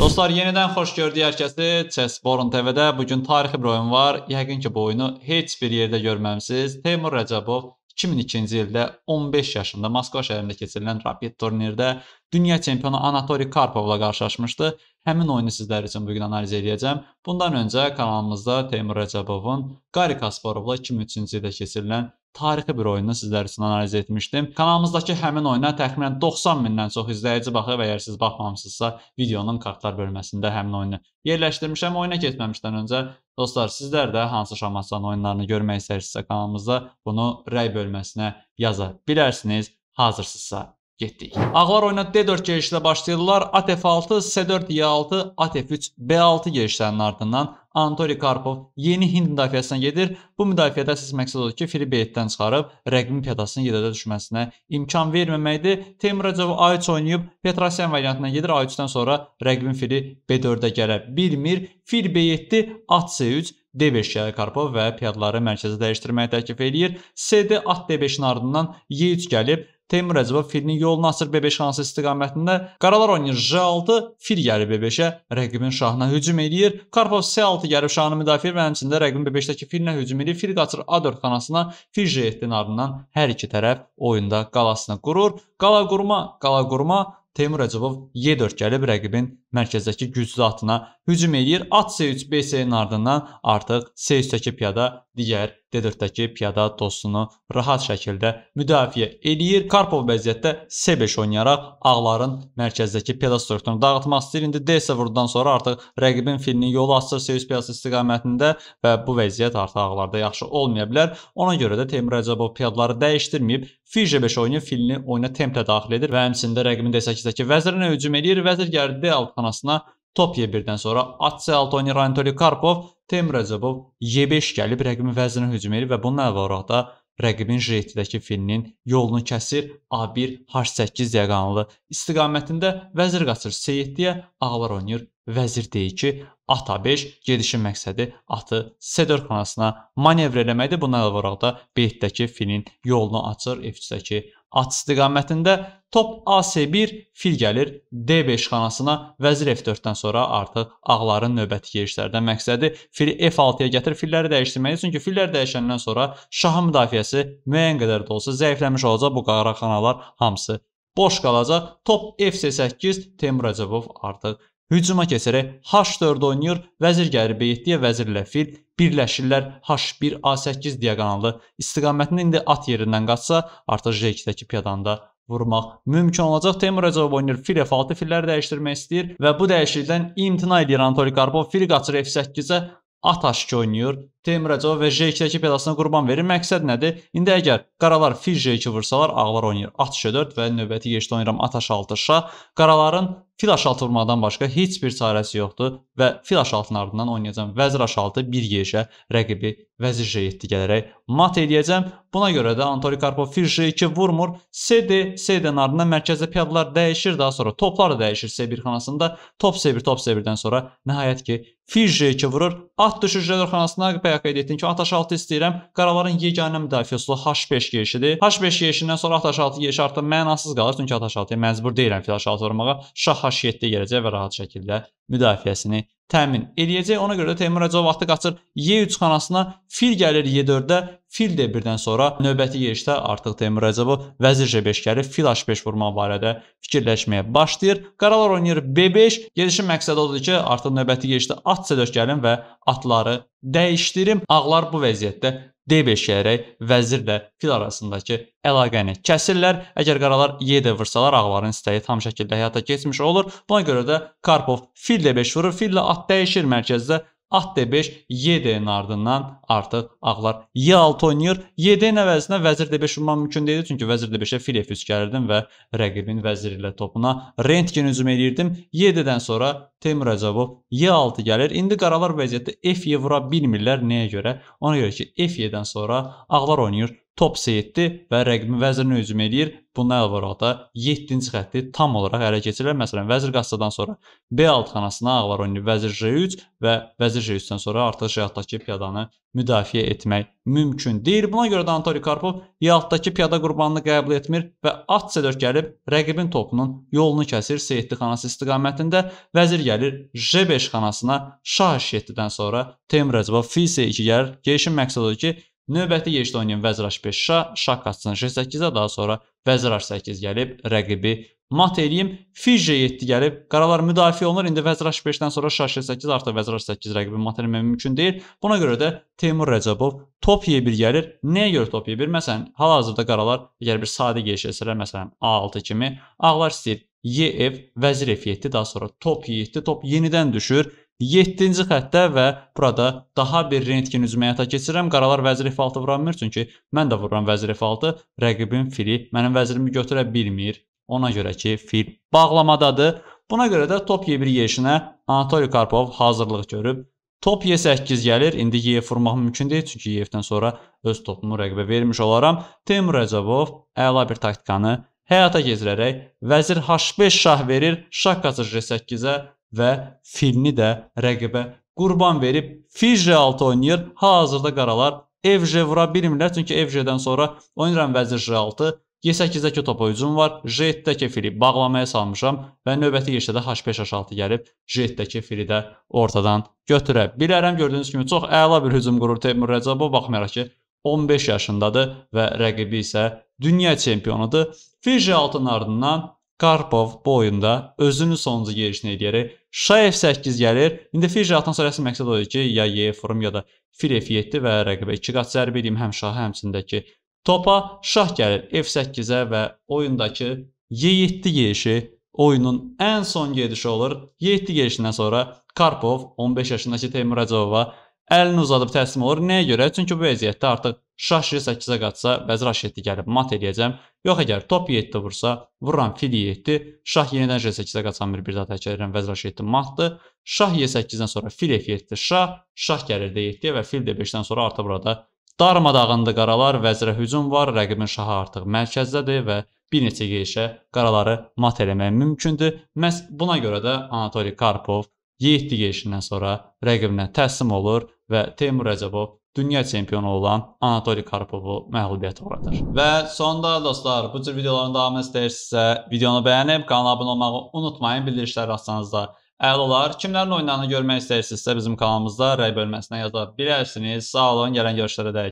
Dostlar, yenidən xoş gördük hər kəsi. Chessborn TV-də bu gün tarixi bir oyun var. Yəqin ki, bu oyunu heç bir yerdə görməmisiniz. Teymur Rəcəbov 2002-ci ildə 15 yaşında Moskva şəhərində keçirilən rapid turnirdə dünya çempionu Anatoli Karpovla qarşılaşmışdı. Həmin oyunu sizlər üçün bu gün analiz edəcəm. Bundan öncə kanalımızda Teymur Rəcəbovun Qari Kasparovla 2003-cü ildə keçirilən tarixi bir oyunu sizlər üçün analiz etmişdim. Kanalımızdakı həmin oyuna təxminən 90 mindən çox izləyici baxıb. Əgər siz baxmamısınızsa, videonun kartlar bölməsində həmin oyunu yerləşdirmişəm. Oyuna keçməmişdən öncə dostlar, sizlər də hansı Şamasan oyunlarını görmək istəyirsinizsə kanalımızda bunu rəy bölməsinə yaza bilərsiniz. Hazırsınızsa getdik. Ağlar oyuna D4 gəlişlə başlayırlar. At F6, S4, E6, At F3, B6 gəlişlərinin ardından Anatoli Karpov yeni Hind müdafiəsinə gedir. Bu müdafiədə əsas məqsəd odur ki, Filibeytdən çıxarıb rəqibin piyadasının yedədə düşməsinə imkan verməməkdir. Teymur Rəcəbov A3 oynayıb Petrosyan variantına gedir. A3-dən sonra rəqibin fili B4-də gələ bilmir. Fil B7, at C3, D5 gəlir Karpov və piyadaları mərkəzə dəyişdirməyi təklif eləyir. CD at D5-in ardından Y3 gəlib Teymur Əcəbov filinin yol Nasır Bebeş hansı istiqamətində qaralar oynayır J6, fil gəlir Bebeşə, rəqibin şahına hücum eləyir. Karpov S6 gəlib şahını müdafiə edir və həmçində rəqibin Bebeşdəki filinə hücum eləyir. Fil qaçır A4 xanasına, fil J7-nin ardından hər iki tərəf oyunda qalasını qurur. Qala qurma, qala qurma Teymur Əcəbov Y4 gəlib rəqibin mərkəzdəki güclü atına hücum eləyir. At C3 B-nin ardından artıq C3-dəki piyada digər D4-dəki piyada dostunu rahat şəkildə müdafiə eləyir. Karpov vəziyyətdə C5 oynayaraq ağların mərkəzdəki piyada strukturunu dağıtmaq istəyir. İndi D0-dan sonra artıq rəqibin filinin yolu açır C3 piyası istiqamətində və bu vəziyyət artıq ağlarda yaxşı olmaya bilər. Ona görə də Teymur Rəcəbov piyaları dəyişdirməyib. Fil C5 oynayıb filini oyuna templə daxil edir və həmçində rəqibin D8-dəki vəzirinə hücum eləyir. Vəzir gəlir D6 xanasına Topya birdən sonra Atse Altoni, Anatoli Karpov, Tem Rəcəbov Y5 gəlib rəqibin vəzinə hücum edir və bununla əlavə da rəqibin reytdəki filinin yolunu kəsir A1 H8 diaqonalı istiqamətində vəzir qaçır C7-yə, ağlar oynayır vəzir D2, at A5 gedişin məqsədi atı C4 xanasına manevr eləməkdir. Buna əlavə olaraq da B8-dəki filin yolunu açır F3-dəki At istiqamətində top AC1 fil gəlir D5 xanasına, vəzir F4-dən sonra artıq ağların növbəti yerişlərdə məqsədi fil F6-ya gətir filləri dəyişdirməkdir. Çünki fillər dəyişəndən sonra şahın müdafiəsi müəyyən qədər də olsa zəifləmiş olacaq. Bu qaraxanalar hamısı boş qalacaq. Top F8 Temur Əcəbov artıq Hücuma keçərək H4 oynayır, vəzir gəlir B7-yə, vəzirlə fil birləşirlər H1 A8 diaqonalı istiqamətində indi at yerindən qaçsa, artıq J2-dəki piyadanda vurmaq mümkün olacaq. Teymur Əcəbov oynayır fil F6 filləri dəyişdirmək istəyir və bu dəyişiklikdən imtina edir Anatoli Karpov fil qaçır F8-ə, at H2 oynayur. Teymur Əcəbov və J2-dəki piyadasına qurban verir. Məqsəd nədir? İndi əgər qaralar fil J2 vursalar, ağlar oynayır at Ş4 və növbəti keçid oynayıram at H6 şah. Qaraların fil aşaltı vurmaqdan başqa heç bir çarəsi yoxdur və fil aşaltının ardından oynayacağam vəzir aşaltı bir yerişə rəqibi vəzir J7 gələrək mat edəcəm. Buna görə də Anatoli Karpov fil J2 vurmur. CD, CD-nin ardından mərkəzdə piyadalar dəyişir, daha sonra toplar da dəyişir C1 xanasında. Top C1, top C1-dən sonra nəhayət ki fil J2 vurur. At düşür J4 xanasına, bəyək qeyd etdim ki, at aşaltı istəyirəm. Qaraların yeganə müdafiəsi H5 yerişidir. H5 yerişindən sonra at aşaltı yerişi artıq mənasız qalır, çünki at aşaltıya məcbur deyiləm fil aşaltı vurmağa. Şah H7-də gələcək və rahat şəkildə müdafiəsini təmin eləyəcək. Ona görə də Teymur Hacıov vaxtı qaçır Y3 xanasına, fil gəlir Y4-də, fil D1-dən sonra növbəti yerişdə artıq Teymur Hacıov vəzir J5 gəlir, fil H5 vurmaq barədə fikirləşməyə başlayır. Qaralar oynayır B5, gedişin məqsədi odur ki, artıq növbəti yerişdə at C4 gəlim və atları dəyişdirim. Ağlar bu vəziyyətdə D5 şəhərək vəzirlə fil arasındakı əlaqəni kəsirlər. Əgər qaralar Y-də vursalar ağların istəyi tam şəkildə həyata keçmiş olur. Buna görə də Karpov fil D5 vurur, fillə at dəyişir mərkəzdə. At D5, YD-nin ardından artıq ağlar Y6 oynayır. YD-nin əvəzinə vəzir D5 vurmaq mümkün deyildi. Çünki vəzir D5-ə fil F3 gəlirdim və rəqibin vəziri ilə topuna rentgen hücum eləyirdim. YD-dən sonra Teymur Əcəbov Y6 gəlir. İndi qaralar vəziyyətdə F-yə vura bilmirlər. Nəyə görə? Ona görə ki, F-dən sonra ağlar oynayır top C7 və rəqibin vəzirinə hücum eləyir. Bundan əlavə olaraq da 7-ci xətti tam olaraq ələ keçirlər. Məsələn, vəzir qaçsadan sonra B6 xanasına ağlar oynayır vəzir J3 və vəzir J3-dən sonra artıq J6-dakı piyadanı müdafiə etmək mümkün deyil. Buna görə də Antoni Karpov Yaltdakı piyada qurbanını qəbul etmir və at çədör gəlib rəqibin topunun yolunu kəsir Seyidli xanası istiqamətində. Vəzir gəlir J5 xanasına şah 7-dən sonra Teymur Rəcəbov Fil 2 gəlir. Gəlişin məqsədi odur ki, Növbəti yerdə oynayan Vəzraş 5 şah, şah qaçsın Ş8-ə, daha sonra Vəzraş 8 gəlib rəqibi mat eləyim. Fiş J7 gəlib, qaralar müdafiə olunur. İndi Vəzraş 5-dən sonra şah Ş8, artıq Vəzraş 8 rəqibi mat eləmək mümkün deyil. Buna görə də Teymur Rəcəbov top Y1 gəlir. Nəyə görə top Y1? Məsələn, hal-hazırda qaralar əgər bir sadə yerləşsələr, məsələn, A6 kimi, ağlar istəyir YF, vəzir F7, daha sonra top Y7, top yenidən düşür. 7-ci xəttə və burada daha bir rentgen üzümə yata keçirəm. Qaralar vəzir F6 vura bilmir, çünki mən də vururam vəzir F6. Rəqibin fili mənim vəzirimi götürə bilmir. Ona görə ki, fil bağlamadadır. Buna görə də top Y1 yerişinə Anatoli Karpov hazırlıq görüb. Top Y8 gəlir. İndi Y vurmaq mümkün deyil, çünki Y-dən sonra öz topumu rəqibə vermiş olaram. Temur Rəcəbov əla bir taktikanı həyata keçirərək vəzir H5 şah verir, şah qaçır J8-ə və filini də rəqibə qurban verib Fiji6 oynayır. Hazırda qaralar Evje vura bilmirlər çünki Evjedən sonra oynayıram vəzir J6. G8-dəki topa hücum var. J7-dəki fili bağlamaya salmışam və növbəti yeşədə H5-H6 gəlib J7-dəki fili də ortadan götürə bilərəm. Gördüyünüz kimi çox əla bir hücum qurur Teymur Rəcəbov baxmayaraq ki 15 yaşındadır və rəqibi isə dünya çempionudur. Fiji altın ardından Karpov bu oyunda özünü sonuncu yerişini edərək Şah F8 gəlir. İndi fil j6-dan sonra əsl məqsəd odur ki, ya y forum ya da fil F7 və rəqibə 2 qat zərbə edeyim həm şaha, həmçindəki topa. Şah gəlir F8-ə və oyundakı y7 gedişi oyunun ən son gedişi olur. Y7 gedişindən sonra Karpov 15 yaşındakı Teymur Əcəbova Əlini uzadıb təslim olur. Nəyə görə? Çünki bu vəziyyətdə artıq şah şir 8-ə qaçsa, vəzir h7 gəlib mat eləyəcəm. Yox əgər top 7 vursa, vururam fil 7, şah yenidən j8-ə qaçan bir bir daha təkrar edirəm, vəzir h7 matdır. Şah y8-dən sonra fil f7, şah, şah gəlir d7-yə və fil d5-dən sonra artıq burada darmadağındır qaralar, vəzirə hücum var, rəqibin şahı artıq mərkəzdədir və bir neçə geyişə qaraları mat eləmək mümkündür. Məhz buna görə də Anatoli Karpov 7 yeşindən sonra rəqibinə təslim olur və Teymur Rəcəbov dünya çempionu olan Anatoli Karpovu məğlubiyyətə uğradır. Və sonda dostlar, bu cür videoların davamı istəyirsinizsə, videonu bəyənib kanala abunə olmağı unutmayın. Bildirişləri açsanız da əl olar. Kimlərin oyunlarını görmək istəyirsinizsə bizim kanalımızda rəy bölməsinə yaza bilərsiniz. Sağ olun, gələn görüşlərə dək.